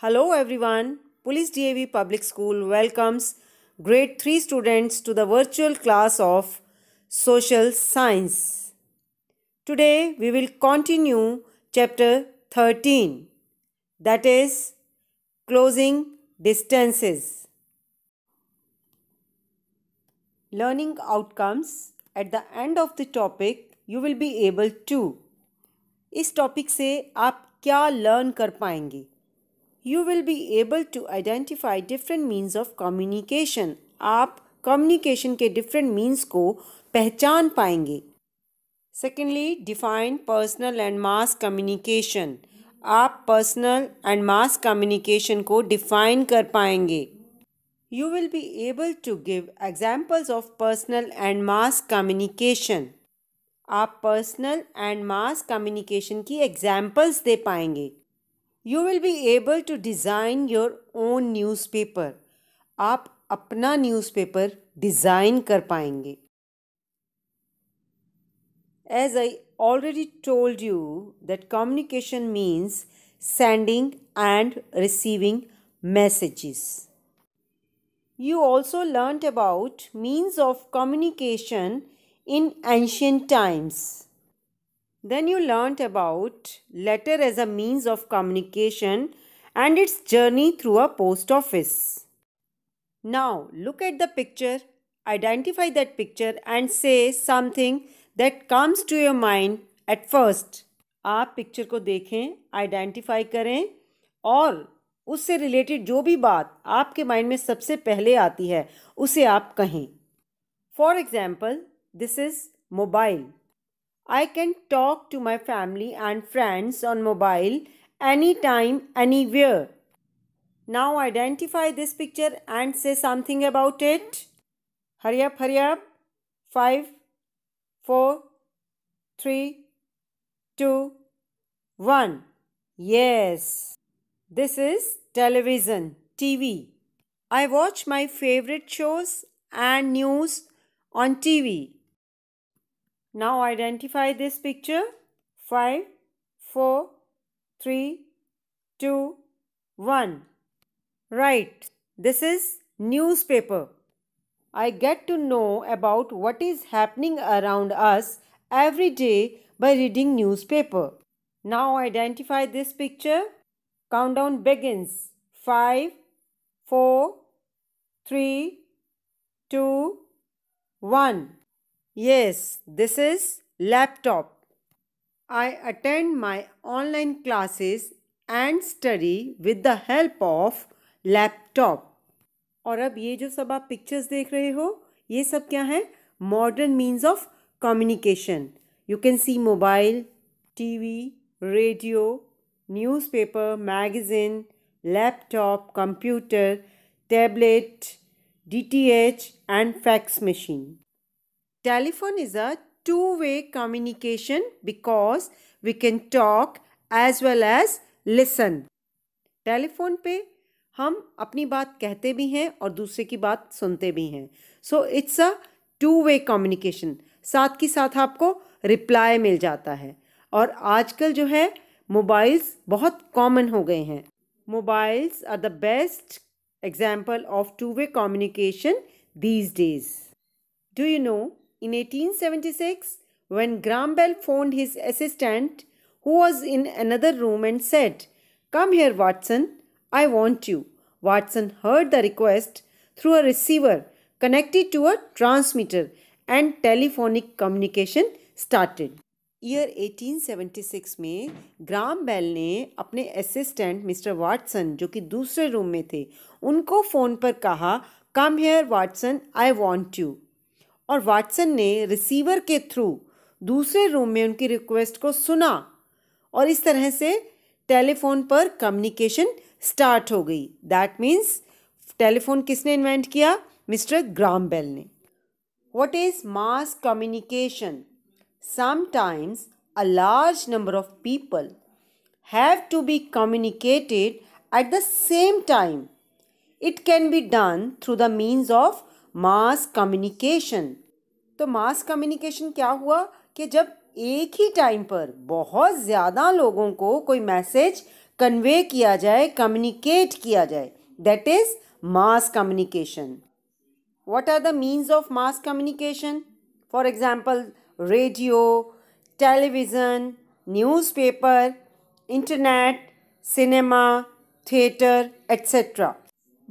Hello everyone, Police DAV Public School welcomes grade 3 students to the virtual class of Social Science. Today we will continue chapter 13 that is Closing Distances. Learning outcomes at the end of the topic you will be able to. Is topic se आप kya learn kar पाएंगे you will be able to identify different means of communication आप communication के different means को पहचान पाएंगे secondly define personal and mass communication आप personal and mass communication को define कर पाएंगे you will be able to give examples of personal and mass communication आप पर्सनल एंड मास कम्युनिकेशन की एग्जाम्पल्स दे पाएंगे you will be able to design your own newspaper. आप अपना newspaper design कर पाएंगे As I already told you that communication means sending and receiving messages. You also learnt about means of communication in ancient times. Then you learnt about letter as a means of communication and its journey through a post office. Now look at the picture, identify that picture and say something that comes to your mind at first. aap picture ko dekhen identify kare aur usse related jo bhi baat aapke mind mein sabse pehle aati hai use aap कहें for example this is mobile I can talk to my family and friends on mobile anytime, anywhere. Now identify this picture and say something about it. Hurry up, hurry up. Five, four, three, two, one. Yes, this is television, TV. I watch my favorite shows and news on TV. Now identify this picture. 5, 4, 3, 2, 1. Right. This is newspaper. I get to know about what is happening around us every day by reading newspaper. Now identify this picture. Countdown begins. 5, 4, 3, 2, 1. Yes, this is laptop. I attend my online classes and study with the help of laptop. और अब ये जो सब आप pictures देख रहे हो ये सब क्या है modern means of communication you can see mobile T V radio newspaper magazine laptop computer tablet D T H and fax machine Telephone is a two-way communication because we can talk as well as listen. Telephone पे हम अपनी बात कहते भी हैं और दूसरे की बात सुनते भी हैं so it's a two way communication साथ के साथ आपको रिप्लाई मिल जाता है और आजकल जो है मोबाइल्स बहुत कॉमन हो गए हैं mobiles are the best example of two way communication these days do you know In 1876, when Graham Bell phoned his assistant, who was in another room, and said, Come here, Watson, I want you. Watson heard the request through a receiver connected to a transmitter, and telephonic communication started. Year 1876 में ग्राम Bell ने अपने assistant mister Watson जो कि दूसरे room में थे उनको phone पर कहा come here Watson I want you और वाटसन ने रिसीवर के थ्रू दूसरे रूम में उनकी रिक्वेस्ट को सुना और इस तरह से टेलीफोन पर कम्युनिकेशन स्टार्ट हो गई दैट मीन्स टेलीफोन किसने इन्वेंट किया मिस्टर ग्राम बेल ने what is mass communication sometimes a large number of people have to be communicated at the same time it can be done through the means of mass communication तो mass communication क्या हुआ कि जब एक ही time पर बहुत ज़्यादा लोगों को कोई मैसेज कन्वे किया जाए कम्युनिकेट किया जाए that is mass communication what are the means of mass communication for example radio television newspaper internet cinema theatre et cetera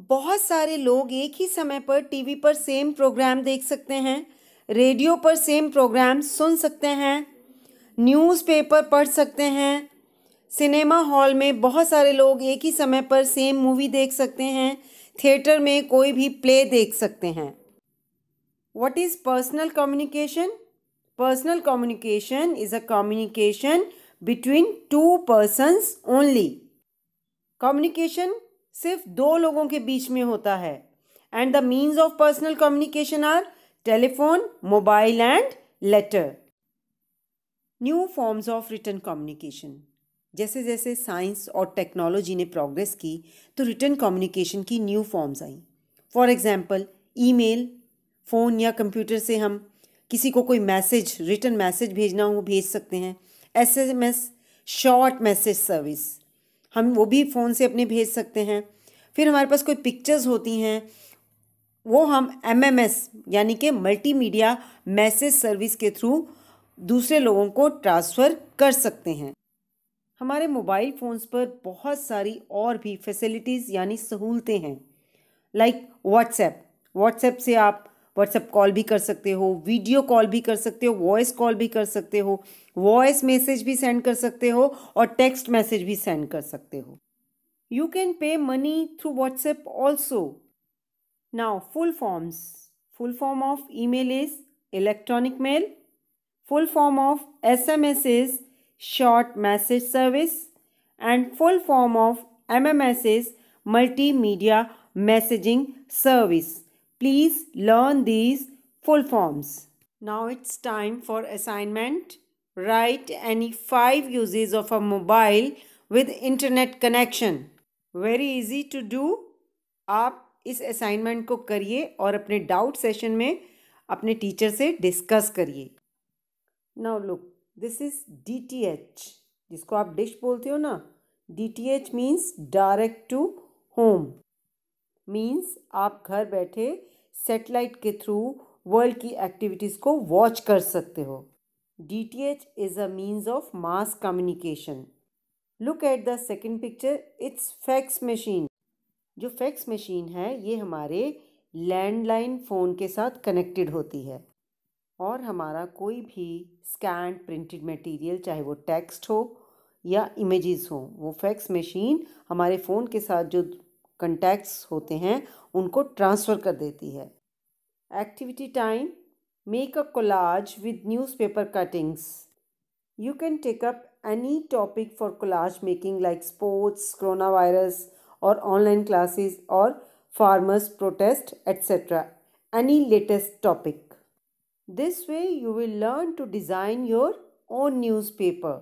बहुत सारे लोग एक ही समय पर टीवी पर सेम प्रोग्राम देख सकते हैं रेडियो पर सेम प्रोग्राम सुन सकते हैं न्यूज़पेपर पढ़ सकते हैं सिनेमा हॉल में बहुत सारे लोग एक ही समय पर सेम मूवी देख सकते हैं थिएटर में कोई भी प्ले देख सकते हैं what is personal communication personal communication is a communication between two persons only communication सिर्फ दो लोगों के बीच में होता है and the means of personal communication are telephone mobile and letter new forms of written communication जैसे जैसे साइंस और टेक्नोलॉजी ने प्रोग्रेस की तो रिटर्न कम्युनिकेशन की न्यू फॉर्म्स आई फॉर एग्ज़ाम्पल मेल फ़ोन या कंप्यूटर से हम किसी को कोई मैसेज रिटर्न मैसेज भेजना हो भेज सकते हैं S M S short message service हम वो भी फ़ोन से अपने भेज सकते हैं फिर हमारे पास कोई पिक्चर्स होती हैं वो हम एम एम एस यानी कि मल्टी मीडिया मैसेज सर्विस के थ्रू दूसरे लोगों को ट्रांसफ़र कर सकते हैं हमारे मोबाइल फ़ोन्स पर बहुत सारी और भी फैसिलिटीज़ यानी सहूलतें हैं लाइक व्हाट्सएप व्हाट्सएप से आप व्हाट्सएप कॉल भी कर सकते हो वीडियो कॉल भी कर सकते हो वॉइस कॉल भी कर सकते हो वॉइस मैसेज भी सेंड कर सकते हो और टेक्स्ट मैसेज भी सेंड कर सकते हो you can pay money through WhatsApp also now full forms full form of email is electronic mail S is short message service and full form of M M S is multimedia messaging service Please learn these full forms. Now it's time for assignment. Write any five uses of a mobile with internet connection. Very easy to do. aap इस assignment को करिए और अपने doubt session में अपने teacher से discuss करिए now look this is D जिसको आप डिश बोलते हो ना D means direct to home means आप घर बैठे सेटेलाइट के थ्रू वर्ल्ड की एक्टिविटीज़ को वॉच कर सकते हो D T H is a means of mass communication look at the second picture it's fax machine जो फैक्स मशीन है ये हमारे लैंडलाइन फ़ोन के साथ कनेक्टेड होती है और हमारा कोई भी स्कैन प्रिंटेड मटेरियल चाहे वो टेक्स्ट हो या इमेजेस हो वो फैक्स मशीन हमारे फ़ोन के साथ जो कंटैक्ट्स होते हैं उनको ट्रांसफ़र कर देती है activity time make a collage with newspaper cuttings you can take up any topic for collage making like sports corona virus और ऑनलाइन क्लासेस और farmers protest etcetera any latest topic this way you will learn to design your own newspaper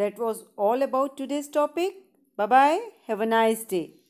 that was all about today's topic Bye bye. Have a nice day.